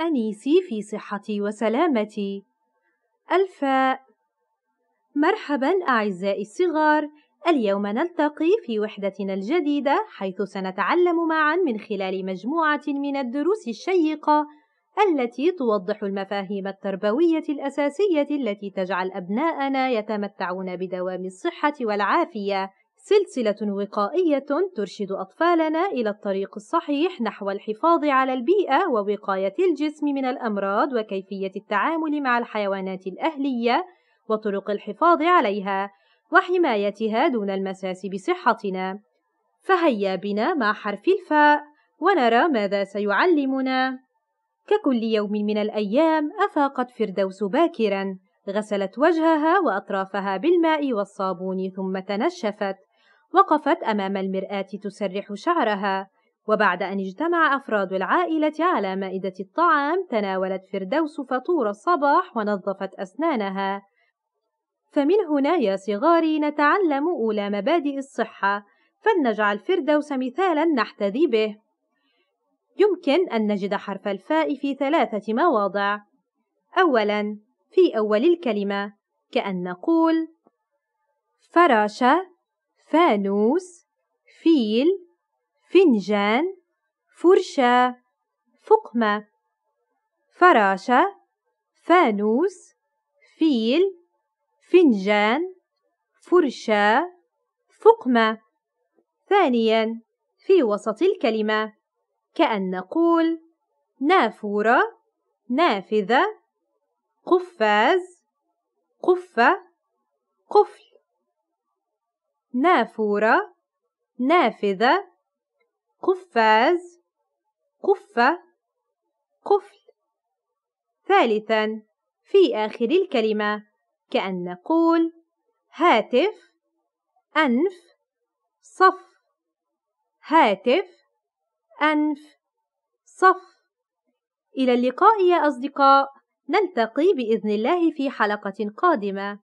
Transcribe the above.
أنيسي في صحتي وسلامتي الفاء مرحبا أعزائي الصغار اليوم نلتقي في وحدتنا الجديدة حيث سنتعلم معا من خلال مجموعة من الدروس الشيقة التي توضح المفاهيم التربوية الأساسية التي تجعل أبناءنا يتمتعون بدوام الصحة والعافية سلسلة وقائية ترشد أطفالنا إلى الطريق الصحيح نحو الحفاظ على البيئة ووقاية الجسم من الأمراض وكيفية التعامل مع الحيوانات الأهلية وطرق الحفاظ عليها وحمايتها دون المساس بصحتنا. فهيا بنا مع حرف الفاء ونرى ماذا سيعلمنا. ككل يوم من الأيام أفاقت فردوس باكرًا، غسلت وجهها وأطرافها بالماء والصابون ثم تنشفت. وقفت أمام المرآة تسرح شعرها وبعد أن اجتمع أفراد العائلة على مائدة الطعام تناولت فردوس فطور الصباح ونظفت أسنانها فمن هنا يا صغاري نتعلم أولى مبادئ الصحة فلنجعل فردوس مثالا نحتذي به يمكن أن نجد حرف الفاء في ثلاثة مواضع أولا في أول الكلمة كأن نقول فراشة فانوس فيل فنجان فرشة فقمة فراشة فانوس فيل فنجان فرشة فقمة ثانيا في وسط الكلمة كأن نقول نافورة نافذة قفاز قفة قفة نافورة نافذة قفاز قفة قفل ثالثا في آخر الكلمة كأن نقول هاتف أنف صف هاتف أنف صف إلى اللقاء يا أصدقاء نلتقي بإذن الله في حلقة قادمة